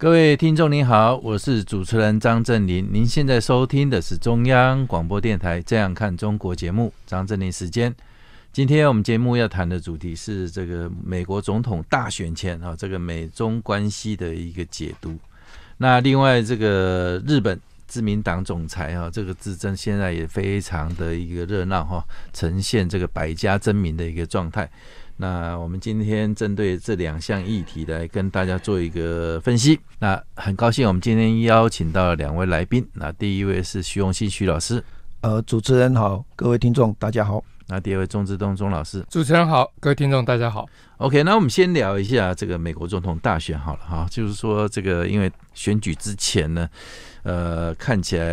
各位听众您好，我是主持人张振林。您现在收听的是中央广播电台《这样看中国》节目，张振林时间。今天我们节目要谈的主题是这个美国总统大选前啊，这个美中关系的一个解读。那另外这个日本。自民党总裁啊，这个之争现在也非常的一个热闹哈，呈现这个百家争鸣的一个状态。那我们今天针对这两项议题来跟大家做一个分析。那很高兴，我们今天邀请到两位来宾。那第一位是徐荣新徐老师，呃，主持人好，各位听众大家好。那第二位钟志东钟老师，主持人好，各位听众大家好。OK，那我们先聊一下这个美国总统大选好了哈，就是说这个因为选举之前呢。呃，看起来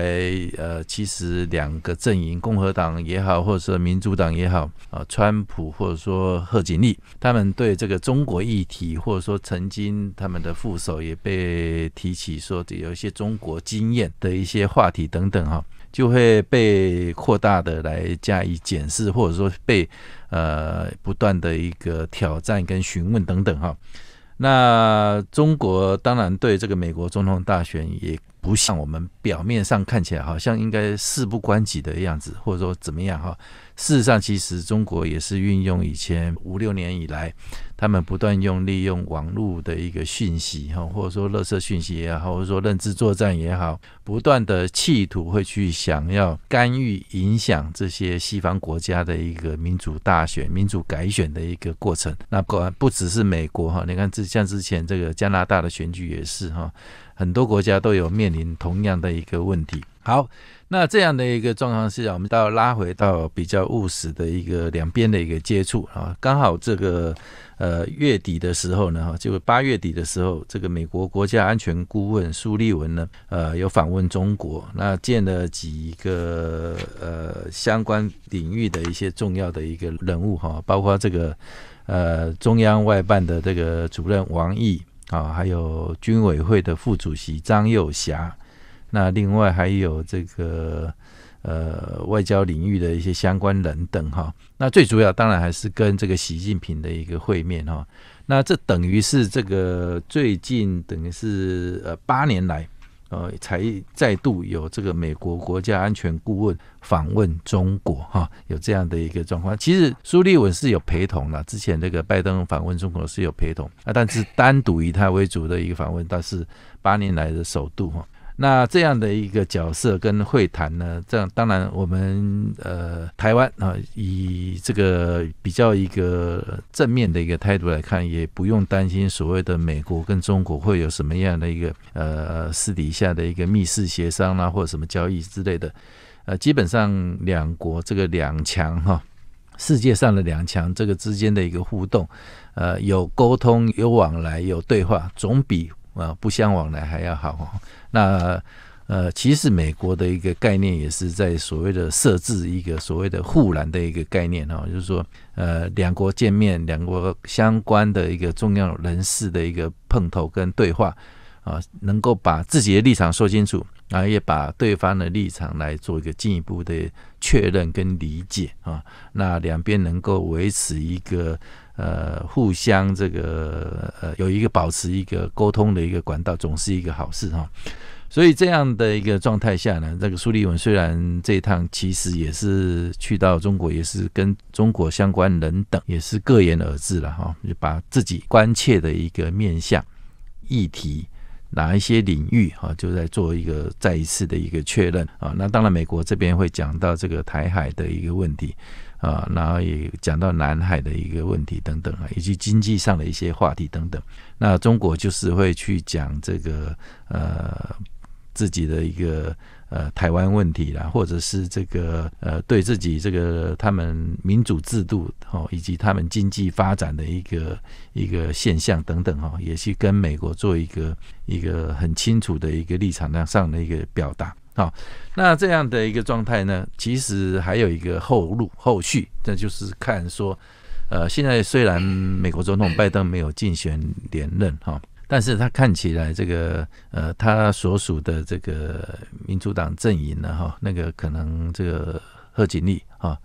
呃，其实两个阵营，共和党也好，或者说民主党也好，啊，川普或者说贺锦丽，他们对这个中国议题，或者说曾经他们的副手也被提起说，有一些中国经验的一些话题等等哈，就会被扩大的来加以检视，或者说被呃不断的一个挑战跟询问等等哈。那中国当然对这个美国总统大选也。不像我们表面上看起来好像应该事不关己的样子，或者说怎么样哈？事实上，其实中国也是运用以前五六年以来，他们不断用利用网络的一个讯息哈，或者说乐色讯息也好，或者说认知作战也好，不断的企图会去想要干预影响这些西方国家的一个民主大选、民主改选的一个过程。那不不只是美国哈，你看这像之前这个加拿大的选举也是哈。很多国家都有面临同样的一个问题。好，那这样的一个状况是我们到拉回到比较务实的一个两边的一个接触啊。刚好这个呃月底的时候呢，哈，就八月底的时候，这个美国国家安全顾问苏利文呢，呃，有访问中国，那见了几个呃相关领域的一些重要的一个人物哈，包括这个呃中央外办的这个主任王毅。啊，还有军委会的副主席张幼侠，那另外还有这个呃外交领域的一些相关人等哈，那最主要当然还是跟这个习近平的一个会面哈，那这等于是这个最近等于是呃八年来。呃，才再度有这个美国国家安全顾问访问中国哈，有这样的一个状况。其实苏利文是有陪同的，之前那个拜登访问中国是有陪同啊，但是单独以他为主的一个访问，但是八年来的首度哈。那这样的一个角色跟会谈呢，这样当然我们呃台湾啊，以这个比较一个正面的一个态度来看，也不用担心所谓的美国跟中国会有什么样的一个呃私底下的一个密室协商啦，或者什么交易之类的，呃，基本上两国这个两强哈，世界上的两强这个之间的一个互动，呃，有沟通、有往来、有对话，总比。啊，不相往来还要好那呃，其实美国的一个概念也是在所谓的设置一个所谓的护栏的一个概念哈，就是说呃，两国见面，两国相关的一个重要人士的一个碰头跟对话啊，能够把自己的立场说清楚，然后也把对方的立场来做一个进一步的确认跟理解啊。那两边能够维持一个。呃，互相这个呃，有一个保持一个沟通的一个管道，总是一个好事哈。所以这样的一个状态下呢，这个苏利文虽然这一趟其实也是去到中国，也是跟中国相关人等也是各言而至了哈，就把自己关切的一个面向、议题、哪一些领域哈，就在做一个再一次的一个确认啊。那当然，美国这边会讲到这个台海的一个问题。啊，然后也讲到南海的一个问题等等啊，以及经济上的一些话题等等。那中国就是会去讲这个呃自己的一个呃台湾问题啦，或者是这个呃对自己这个他们民主制度吼，以及他们经济发展的一个一个现象等等哦，也去跟美国做一个一个很清楚的一个立场上的一个表达。好，那这样的一个状态呢，其实还有一个后路、后续，那就是看说，呃，现在虽然美国总统拜登没有竞选连任哈，但是他看起来这个呃，他所属的这个民主党阵营呢哈，那个可能这个贺锦丽哈，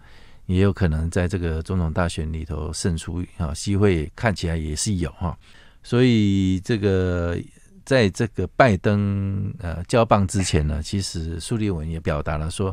也有可能在这个总统大选里头胜出啊，机会看起来也是有哈，所以这个。在这个拜登呃交棒之前呢，其实苏立文也表达了说，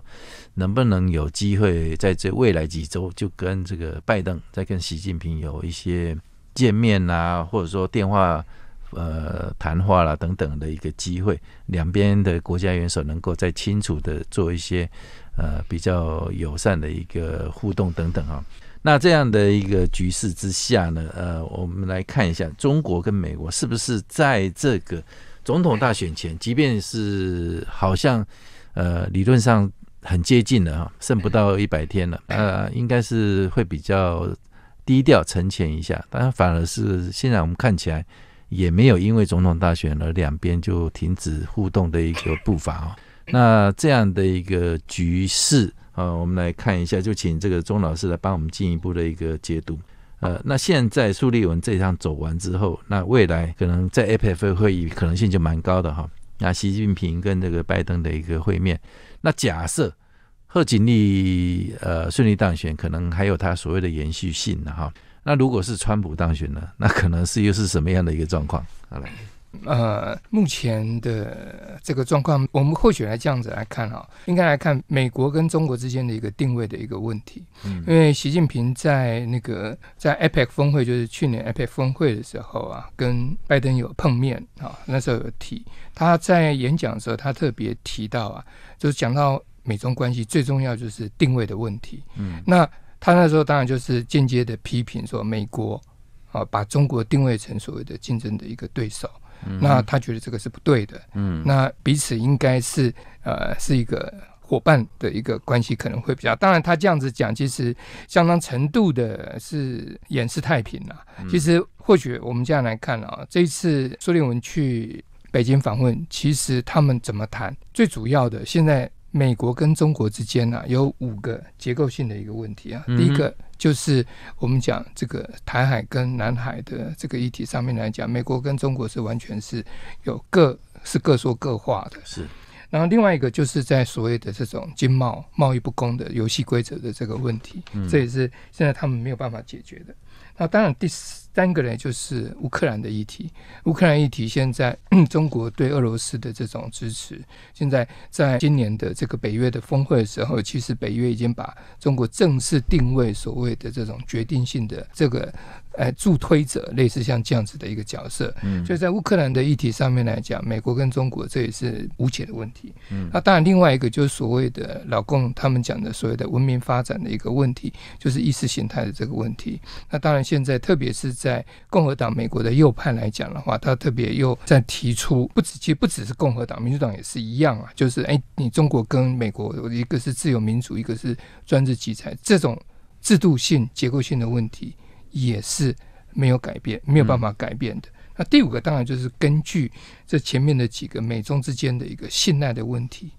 能不能有机会在这未来几周就跟这个拜登，再跟习近平有一些见面啊，或者说电话、呃谈话了等等的一个机会，两边的国家元首能够再清楚的做一些呃比较友善的一个互动等等啊。那这样的一个局势之下呢，呃，我们来看一下中国跟美国是不是在这个总统大选前，即便是好像呃理论上很接近了哈，剩不到一百天了，呃，应该是会比较低调沉潜一下。当然，反而是现在我们看起来也没有因为总统大选而两边就停止互动的一个步伐啊。那这样的一个局势啊，我们来看一下，就请这个钟老师来帮我们进一步的一个解读。呃，那现在苏利文这一趟走完之后，那未来可能在 APEC 会议可能性就蛮高的哈。那习近平跟这个拜登的一个会面，那假设贺锦丽呃顺利当选，可能还有他所谓的延续性哈。那如果是川普当选呢，那可能是又是什么样的一个状况？好了。呃，目前的这个状况，我们或许来这样子来看哈，应该来看美国跟中国之间的一个定位的一个问题。嗯，因为习近平在那个在 APEC 峰会，就是去年 APEC 峰会的时候啊，跟拜登有碰面啊，那时候有提，他在演讲的时候，他特别提到啊，就是讲到美中关系最重要就是定位的问题。嗯，那他那时候当然就是间接的批评说，美国啊把中国定位成所谓的竞争的一个对手。那他觉得这个是不对的，嗯，那彼此应该是呃是一个伙伴的一个关系，可能会比较。当然，他这样子讲，其实相当程度的是掩饰太平了。其实，或许我们这样来看啊，这一次苏立文去北京访问，其实他们怎么谈，最主要的现在。美国跟中国之间呢，有五个结构性的一个问题啊。第一个就是我们讲这个台海跟南海的这个议题上面来讲，美国跟中国是完全是有各是各说各话的。是。然后另外一个就是在所谓的这种经贸贸易不公的游戏规则的这个问题，这也是现在他们没有办法解决的。那当然第四。三个呢，就是乌克兰的议题。乌克兰议题现在，中国对俄罗斯的这种支持，现在在今年的这个北约的峰会的时候，其实北约已经把中国正式定位所谓的这种决定性的这个，呃，助推者，类似像这样子的一个角色。嗯，所以在乌克兰的议题上面来讲，美国跟中国这也是无解的问题。嗯，那当然，另外一个就是所谓的老共他们讲的所谓的文明发展的一个问题，就是意识形态的这个问题。那当然，现在特别是在共和党美国的右派来讲的话，他特别又在提出，不止，其实不只是共和党，民主党也是一样啊。就是，哎，你中国跟美国，一个是自由民主，一个是专制集采，这种制度性、结构性的问题也是没有改变，没有办法改变的。那第五个当然就是根据这前面的几个美中之间的一个信赖的问题。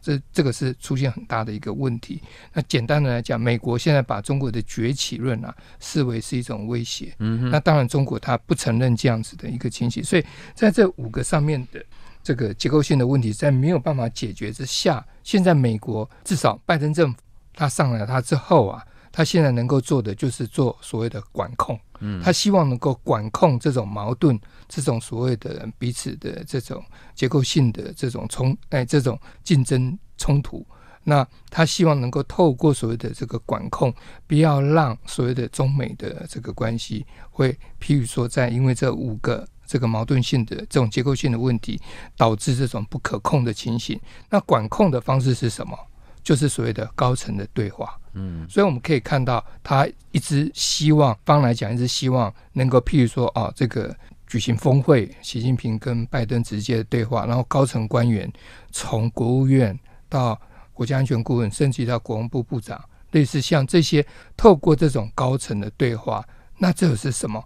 这这个是出现很大的一个问题。那简单的来讲，美国现在把中国的崛起论啊视为是一种威胁。嗯，那当然中国它不承认这样子的一个情形，所以在这五个上面的这个结构性的问题，在没有办法解决之下，现在美国至少拜登政府他上了他之后啊。他现在能够做的就是做所谓的管控，嗯，他希望能够管控这种矛盾，这种所谓的彼此的这种结构性的这种冲，哎，这种竞争冲突。那他希望能够透过所谓的这个管控，不要让所谓的中美的这个关系会，譬如说在因为这五个这个矛盾性的这种结构性的问题导致这种不可控的情形。那管控的方式是什么？就是所谓的高层的对话，嗯，所以我们可以看到，他一直希望，方来讲，一直希望能够，譬如说，哦，这个举行峰会，习近平跟拜登直接的对话，然后高层官员从国务院到国家安全顾问，甚至到国防部部长，类似像这些，透过这种高层的对话，那这是什么？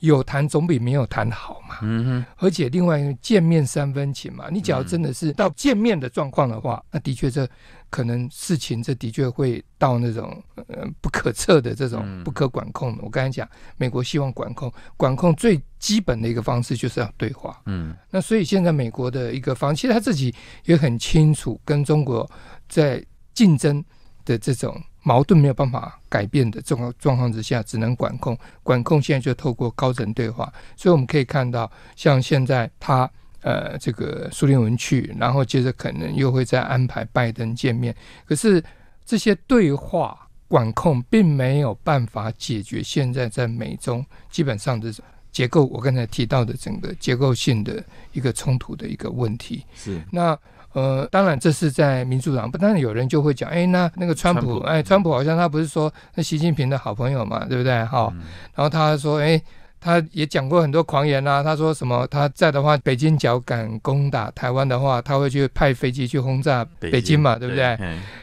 有谈总比没有谈好嘛，嗯哼，而且另外见面三分情嘛，你只要真的是到见面的状况的话，那的确这可能事情这的确会到那种呃不可测的这种不可管控。我刚才讲，美国希望管控，管控最基本的一个方式就是要对话，嗯，那所以现在美国的一个方，其实他自己也很清楚跟中国在竞争的这种。矛盾没有办法改变的这种状况之下，只能管控。管控现在就透过高层对话，所以我们可以看到，像现在他呃这个苏连文去，然后接着可能又会再安排拜登见面。可是这些对话管控并没有办法解决现在在美中基本上的结构。我刚才提到的整个结构性的一个冲突的一个问题，是那。呃，当然这是在民主党，不然有人就会讲，哎，那那个川普，哎，川普好像他不是说那习近平的好朋友嘛，对不对？哈，然后他说，哎，他也讲过很多狂言啊，他说什么，他在的话，北京脚敢攻打台湾的话，他会去派飞机去轰炸北京嘛，对不对？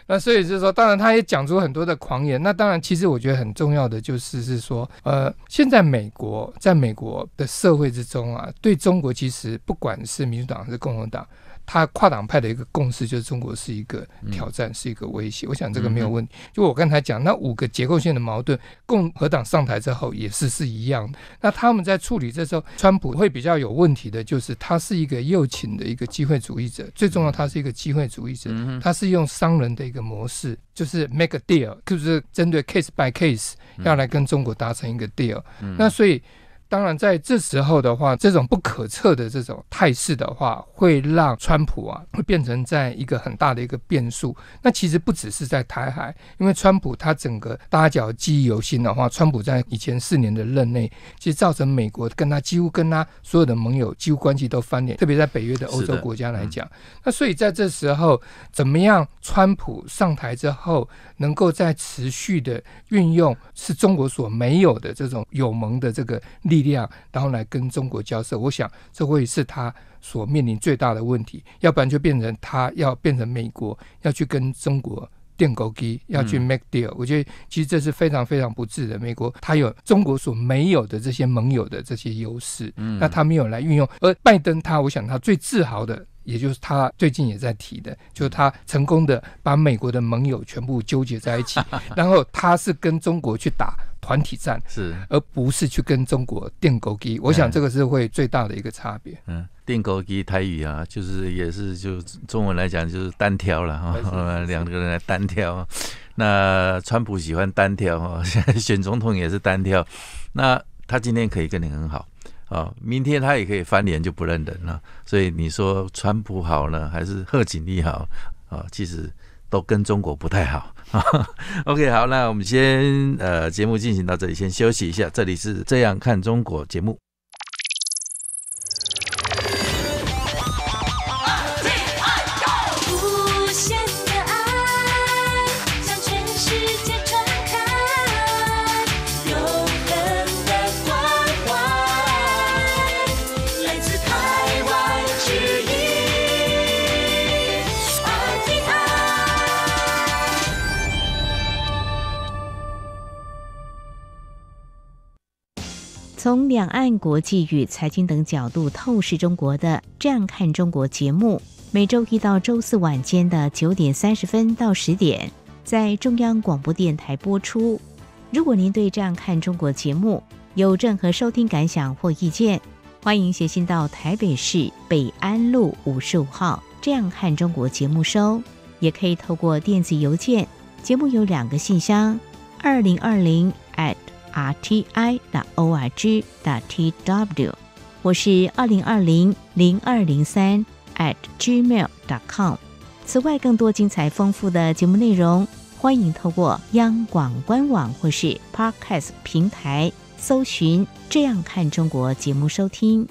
那所以就是说，当然他也讲出很多的狂言。那当然，其实我觉得很重要的就是是说，呃，现在美国在美国的社会之中啊，对中国其实不管是民主党还是共和党。他跨党派的一个共识就是，中国是一个挑战，是一个威胁。我想这个没有问题。就我刚才讲那五个结构性的矛盾，共和党上台之后也是是一样的。那他们在处理这时候，川普会比较有问题的，就是他是一个右倾的一个机会主义者，最重要他是一个机会主义者，他是用商人的一个模式，就是 make a deal，就是针对 case by case 要来跟中国达成一个 deal。那所以。当然，在这时候的话，这种不可测的这种态势的话，会让川普啊，会变成在一个很大的一个变数。那其实不只是在台海，因为川普他整个大家只记忆犹新的话，川普在以前四年的任内，其实造成美国跟他几乎跟他所有的盟友几乎关系都翻脸，特别在北约的欧洲国家来讲。那所以在这时候，怎么样川普上台之后，能够在持续的运用是中国所没有的这种友盟的这个力。力量，然后来跟中国交涉，我想这会是他所面临最大的问题，要不然就变成他要变成美国要去跟中国电狗机，要去 make deal。我觉得其实这是非常非常不智的。美国它有中国所没有的这些盟友的这些优势，那他没有来运用。而拜登他，我想他最自豪的，也就是他最近也在提的，就是他成功的把美国的盟友全部纠结在一起，然后他是跟中国去打。团体战是，而不是去跟中国电勾机，我想这个是会最大的一个差别。嗯，电勾机台语啊，就是也是就中文来讲就是单挑了啊，两个人来单挑。那川普喜欢单挑，选总统也是单挑。那他今天可以跟你很好啊，明天他也可以翻脸就不认人了。所以你说川普好呢，还是贺锦丽好啊？其实。都跟中国不太好啊。OK，好，那我们先呃，节目进行到这里，先休息一下。这里是这样看中国节目。两岸国际与财经等角度透视中国的《这样看中国》节目，每周一到周四晚间的九点三十分到十点，在中央广播电台播出。如果您对《这样看中国》节目有任何收听感想或意见，欢迎写信到台北市北安路五十五号《这样看中国》节目收，也可以透过电子邮件。节目有两个信箱：二零二零。r t i d o r g d t w，我是二零二零零二零三 at gmail dot com。此外，更多精彩丰富的节目内容，欢迎透过央广官网或是 Podcast 平台搜寻《这样看中国》节目收听。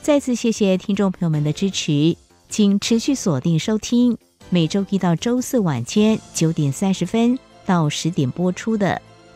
再次谢谢听众朋友们的支持，请持续锁定收听每周一到周四晚间九点三十分到十点播出的。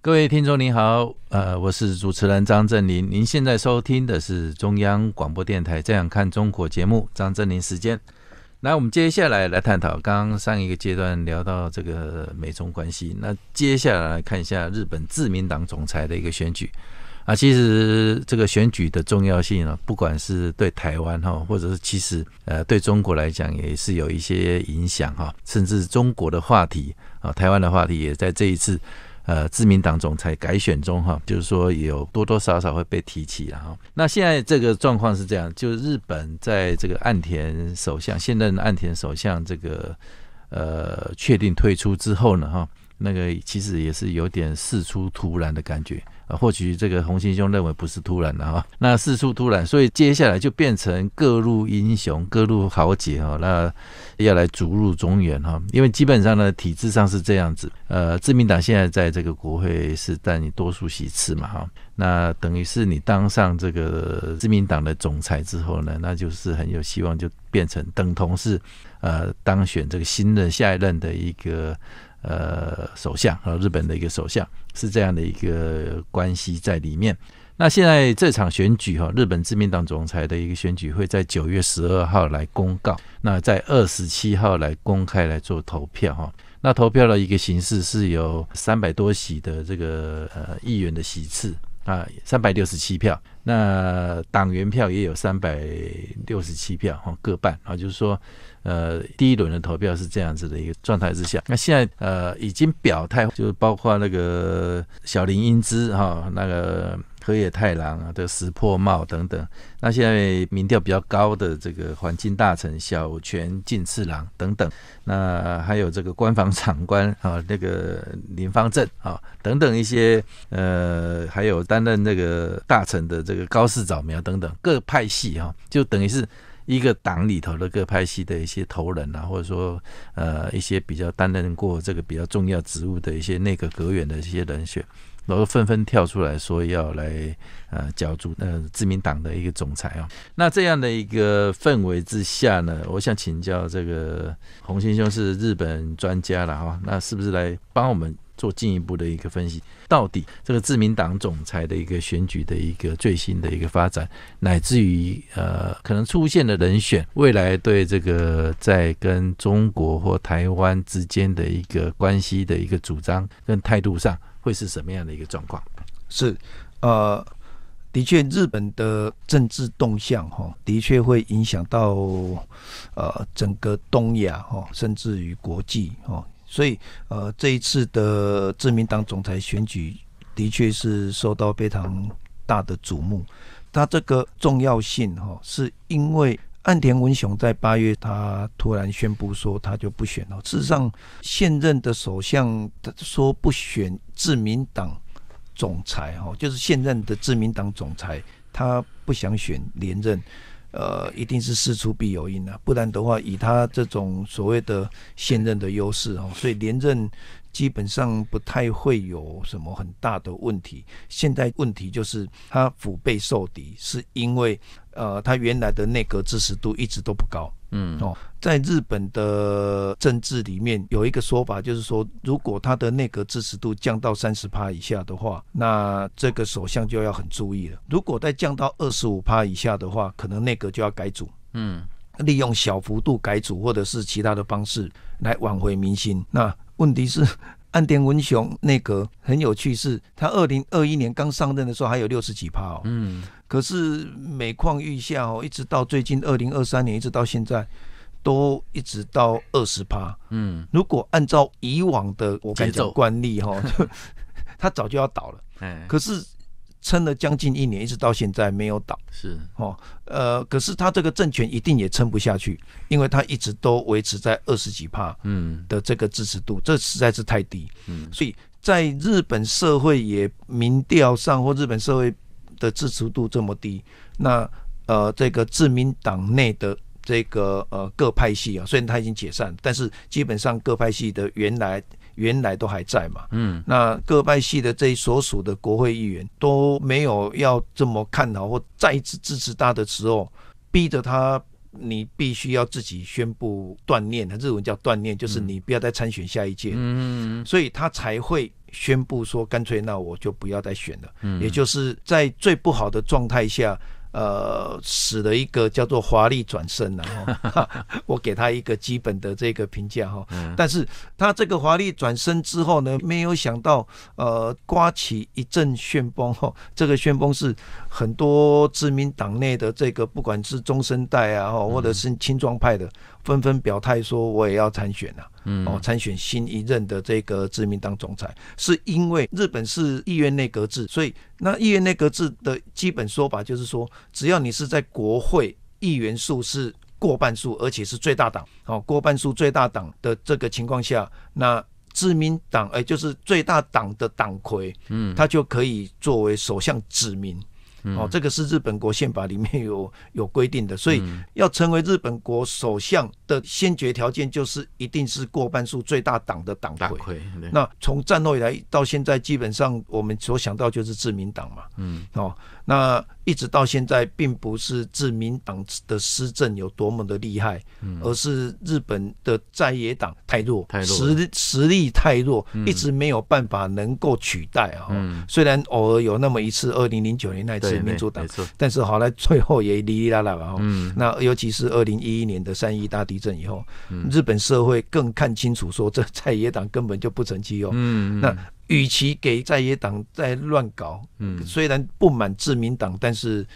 各位听众您好，呃，我是主持人张振林。您现在收听的是中央广播电台《这样看中国》节目，张振林时间。那我们接下来来探讨，刚刚上一个阶段聊到这个美中关系，那接下来看一下日本自民党总裁的一个选举啊。其实这个选举的重要性啊，不管是对台湾哈，或者是其实呃对中国来讲也是有一些影响哈，甚至中国的话题啊，台湾的话题也在这一次。呃，自民党总裁改选中哈，就是说有多多少少会被提起了哈。那现在这个状况是这样，就日本在这个岸田首相现任岸田首相这个呃确定退出之后呢哈，那个其实也是有点事出突然的感觉。啊，或许这个洪兴兄认为不是突然的哈，那事出突然，所以接下来就变成各路英雄、各路豪杰哈，那要来逐入中原哈，因为基本上呢，体制上是这样子。呃，自民党现在在这个国会是占你多数席次嘛哈，那等于是你当上这个自民党的总裁之后呢，那就是很有希望就变成等同是呃当选这个新的下一任的一个。呃，首相和日本的一个首相是这样的一个关系在里面。那现在这场选举哈，日本自民党总裁的一个选举会在九月十二号来公告，那在二十七号来公开来做投票哈。那投票的一个形式是有三百多席的这个呃议员的席次啊，三百六十七票。那党员票也有三百六十七票哈，各半啊，就是说。呃，第一轮的投票是这样子的一个状态之下，那现在呃已经表态，就是包括那个小林英姿哈，那个河野太郎啊，的石破茂等等，那现在民调比较高的这个环境大臣小泉进次郎等等，那还有这个官房长官啊，那个林芳正啊等等一些，呃，还有担任那个大臣的这个高市早苗等等，各派系哈，就等于是。一个党里头的各派系的一些头人啊，或者说呃一些比较担任过这个比较重要职务的一些内阁阁员的一些人选，然后纷纷跳出来说要来呃角逐呃自民党的一个总裁啊。那这样的一个氛围之下呢，我想请教这个洪先兄是日本专家了哈，那是不是来帮我们？做进一步的一个分析，到底这个自民党总裁的一个选举的一个最新的一个发展，乃至于呃可能出现的人选，未来对这个在跟中国或台湾之间的一个关系的一个主张跟态度上，会是什么样的一个状况？是呃，的确，日本的政治动向哈，的确会影响到呃整个东亚哈，甚至于国际哈。所以，呃，这一次的自民党总裁选举的确是受到非常大的瞩目。它这个重要性，哈，是因为岸田文雄在八月他突然宣布说他就不选了。事实上，现任的首相他说不选自民党总裁，哈，就是现任的自民党总裁他不想选连任。呃，一定是事出必有因啊，不然的话，以他这种所谓的现任的优势哦，所以连任基本上不太会有什么很大的问题。现在问题就是他腹背受敌，是因为呃，他原来的内阁支持度一直都不高。嗯哦，在日本的政治里面有一个说法，就是说，如果他的内阁支持度降到三十趴以下的话，那这个首相就要很注意了。如果再降到二十五趴以下的话，可能内阁就要改组。嗯，利用小幅度改组或者是其他的方式来挽回民心。那问题是，岸田文雄内阁很有趣，是他二零二一年刚上任的时候还有六十几趴哦。嗯。可是每况愈下哦，一直到最近二零二三年，一直到现在都一直到二十趴。嗯，如果按照以往的我感觉惯例哈，他 早就要倒了。哎，可是撑了将近一年，一直到现在没有倒。是哦，呃，可是他这个政权一定也撑不下去，因为他一直都维持在二十几趴。嗯，的这个支持度，这实在是太低。嗯，所以在日本社会也民调上或日本社会。的支持度这么低，那呃，这个自民党内的这个呃各派系啊，虽然他已经解散，但是基本上各派系的原来原来都还在嘛。嗯，那各派系的这所属的国会议员都没有要这么看好或再一次支持他的时候，逼着他你必须要自己宣布断念，他日文叫断念，就是你不要再参选下一届。嗯，所以他才会。宣布说，干脆那我就不要再选了。嗯，也就是在最不好的状态下，呃，死了一个叫做华丽转身了。哈，我给他一个基本的这个评价哈。嗯。但是他这个华丽转身之后呢，没有想到，呃，刮起一阵旋风。哈，这个旋风是很多知名党内的这个，不管是中生代啊，或者是青壮派的。纷纷表态说，我也要参选嗯，哦，参选新一任的这个自民党总裁，是因为日本是议院内阁制，所以那议院内阁制的基本说法就是说，只要你是在国会议员数是过半数，而且是最大党，哦，过半数最大党的这个情况下，那自民党哎，就是最大党的党魁，嗯，他就可以作为首相指名。哦，这个是日本国宪法里面有有规定的，所以要成为日本国首相的先决条件，就是一定是过半数最大党的党魁。那从战后以来到现在，基本上我们所想到就是自民党嘛。嗯，哦。那一直到现在，并不是自民党的施政有多么的厉害，而是日本的在野党太弱，太弱，实实力太弱，一直没有办法能够取代哈。虽然偶尔有那么一次，二零零九年那次民主党，但是好来最后也哩哩啦啦吧哈。那尤其是二零一一年的三一大地震以后，日本社会更看清楚说这在野党根本就不成嗯嗯、那。与其给在野党在乱搞，嗯，虽然不满自民党，但是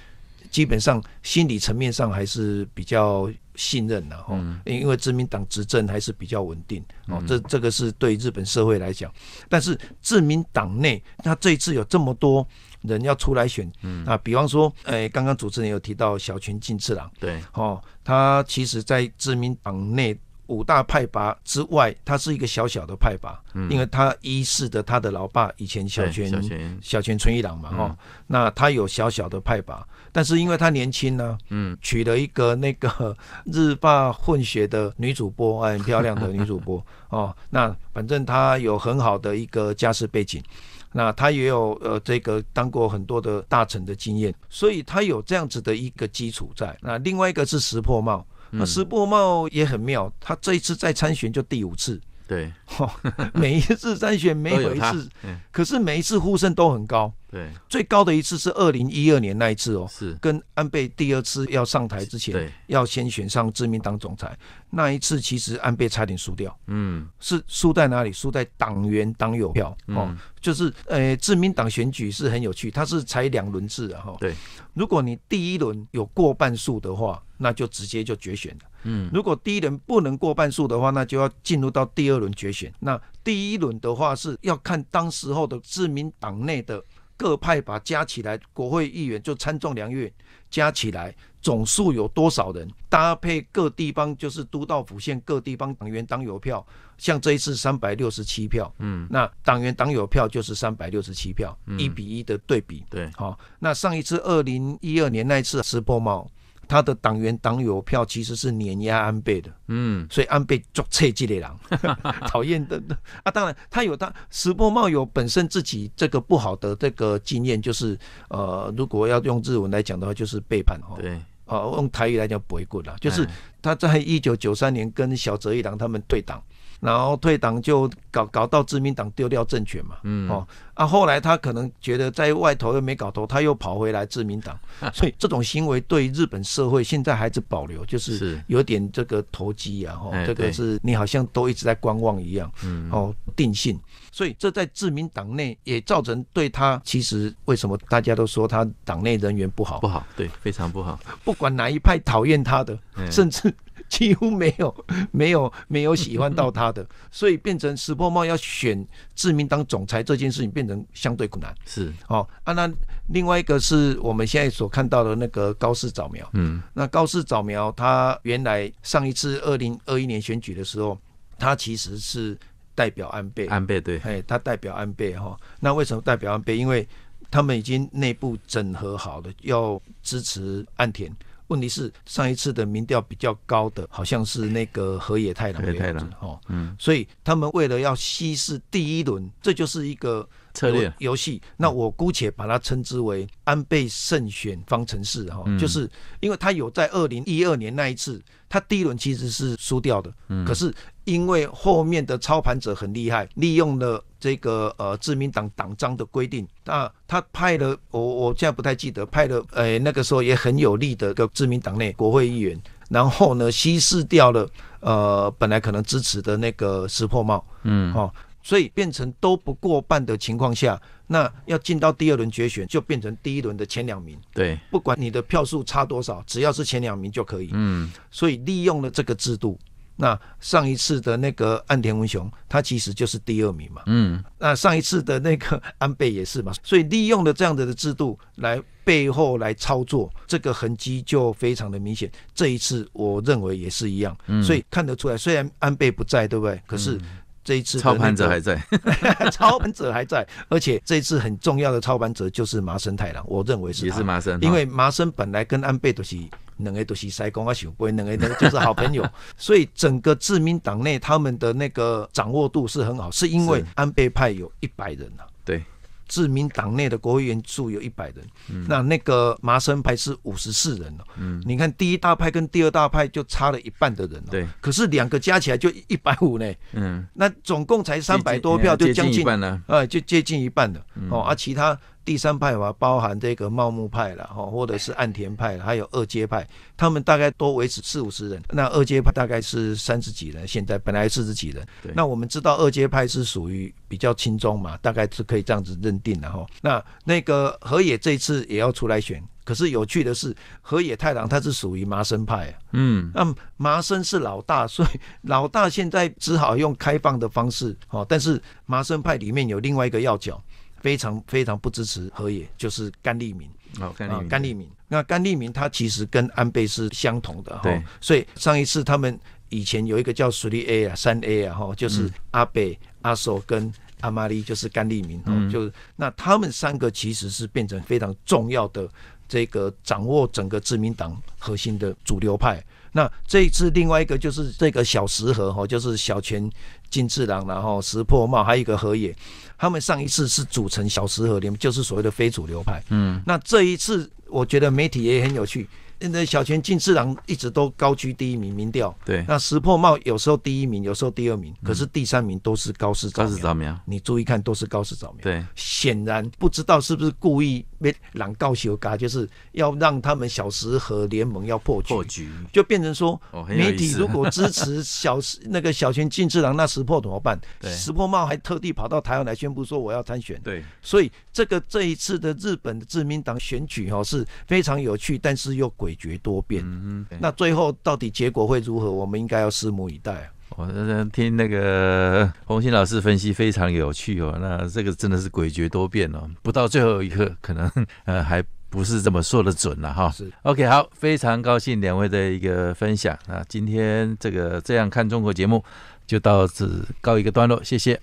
基本上心理层面上还是比较信任的哈，因为自民党执政还是比较稳定，哦，这这个是对日本社会来讲。但是自民党内，那这一次有这么多人要出来选，嗯，啊，比方说，哎，刚刚主持人有提到小泉进次郎，对，哦，他其实，在自民党内。五大派阀之外，他是一个小小的派阀，因为他一世的他的老爸以前小泉小泉纯一郎嘛，哦，那他有小小的派阀，但是因为他年轻呢，嗯，娶了一个那个日霸混血的女主播，哎，很漂亮的女主播，哦，那反正他有很好的一个家世背景，那他也有呃这个当过很多的大臣的经验，所以他有这样子的一个基础在。那另外一个是石破茂。那石破茂也很妙，他这一次再参选就第五次，对，每一次参选每有一次，可是每一次呼声都很高。对，最高的一次是二零一二年那一次哦，是跟安倍第二次要上台之前，要先选上自民党总裁。那一次其实安倍差点输掉，嗯，是输在哪里？输在党员党友票哦，就是呃，自民党选举是很有趣，它是才两轮制，的哦，对，如果你第一轮有过半数的话，那就直接就决选了，嗯，如果第一轮不能过半数的话，那就要进入到第二轮决选。那第一轮的话是要看当时候的自民党内的。各派把加起来，国会议员就参众两院加起来总数有多少人？搭配各地方就是都道府县各地方党员党友票，像这一次三百六十七票，嗯，那党员党友票就是三百六十七票，一比一的对比，对，好，那上一次二零一二年那一次石破茂，他的党员党友票其实是碾压安倍的，嗯，所以安倍抓扯吉野郎，讨厌的啊！当然，他有他石破茂有本身自己这个不好的这个经验，就是呃，如果要用日文来讲的话，就是背叛哈，对，啊，用台语来讲不会过啦，就是他在一九九三年跟小泽一郎他们退党，然后退党就搞搞到自民党丢掉政权嘛，嗯，哦。后来他可能觉得在外头又没搞头，他又跑回来自民党，所以这种行为对日本社会现在还是保留，就是有点这个投机啊，哦，这个是你好像都一直在观望一样，哦，定性，所以这在自民党内也造成对他其实为什么大家都说他党内人缘不好，不好，对，非常不好，不管哪一派讨厌他的，甚至 几乎没有没有没有喜欢到他的，所以变成石破茂要选自民党总裁这件事情变成。相对困难是哦，啊，那另外一个是我们现在所看到的那个高市早苗，嗯，那高市早苗他原来上一次二零二一年选举的时候，他其实是代表安倍，安倍对，哎，他代表安倍哈，那为什么代表安倍？因为他们已经内部整合好了，要支持岸田。问题是上一次的民调比较高的，好像是那个河野太郎的样子哦，嗯，所以他们为了要稀释第一轮，这就是一个。策略游戏，那我姑且把它称之为安倍胜选方程式哈，就是因为他有在二零一二年那一次，他第一轮其实是输掉的，可是因为后面的操盘者很厉害，利用了这个呃自民党党章的规定，那他派了我我现在不太记得派了，哎那个时候也很有力的个自民党内国会议员，然后呢稀释掉了呃本来可能支持的那个石破茂，嗯哈。所以变成都不过半的情况下，那要进到第二轮决选，就变成第一轮的前两名。对，不管你的票数差多少，只要是前两名就可以。嗯。所以利用了这个制度，那上一次的那个岸田文雄，他其实就是第二名嘛。嗯。那上一次的那个安倍也是嘛，所以利用了这样子的制度来背后来操作，这个痕迹就非常的明显。这一次我认为也是一样。嗯。所以看得出来，虽然安倍不在，对不对？可是。这一次操盘者还在，操盘者还在，而且这一次很重要的操盘者就是麻生太郎，我认为是也是麻生，因为麻生本来跟安倍都是两个都是西公啊小会，两个就是好朋友，所以整个自民党内他们的那个掌握度是很好，是因为安倍派有一百人呐。对。自民党内的国会议员数有一百人，那那个麻生派是五十四人哦。嗯，你看第一大派跟第二大派就差了一半的人了。对，可是两个加起来就一百五呢。嗯，那总共才三百多票，就将近一半了。哎，就接近一半的哦。啊，其他。第三派嘛，包含这个茂木派了，哈，或者是岸田派，还有二阶派，他们大概多维持四五十人。那二阶派大概是三十几人，现在本来四十几人。那我们知道二阶派是属于比较轻中嘛，大概是可以这样子认定的哈。那那个河野这次也要出来选，可是有趣的是，河野太郎他是属于麻生派啊，嗯，那麻生是老大，所以老大现在只好用开放的方式，吼，但是麻生派里面有另外一个要角。非常非常不支持和野就是甘利明，哦甘利明，那甘利明他其实跟安倍是相同的，哈，所以上一次他们以前有一个叫三 A 啊，三 A 啊，哈，就是阿北阿首跟阿玛利，就是甘利明，就那他们三个其实是变成非常重要的这个掌握整个自民党核心的主流派。那这一次另外一个就是这个小石河哈，就是小泉金次郎，然后石破茂，还有一个河野，他们上一次是组成小石河，里面就是所谓的非主流派。嗯，那这一次我觉得媒体也很有趣。那小泉进次郎一直都高居第一名，民调。对。那石破茂有时候第一名，有时候第二名，可是第三名都是高市早苗。高市早苗？你注意看，都是高市早苗。对。显然不知道是不是故意被朗告修嘎，就是要让他们小石和联盟要破局。破局。就变成说，媒体如果 支持小石那个小泉进次郎，那石破怎么办？石破茂还特地跑到台湾来宣布说我要参选。对。所以这个这一次的日本的自民党选举哈是非常有趣，但是又诡。诡谲多变，嗯那最后到底结果会如何？我们应该要拭目以待我听那个红星老师分析非常有趣哦，那这个真的是诡谲多变哦，不到最后一刻，可能 呃还不是这么说的准了哈。是 OK，好，非常高兴两位的一个分享啊，今天这个这样看中国节目就到此告一个段落，谢谢。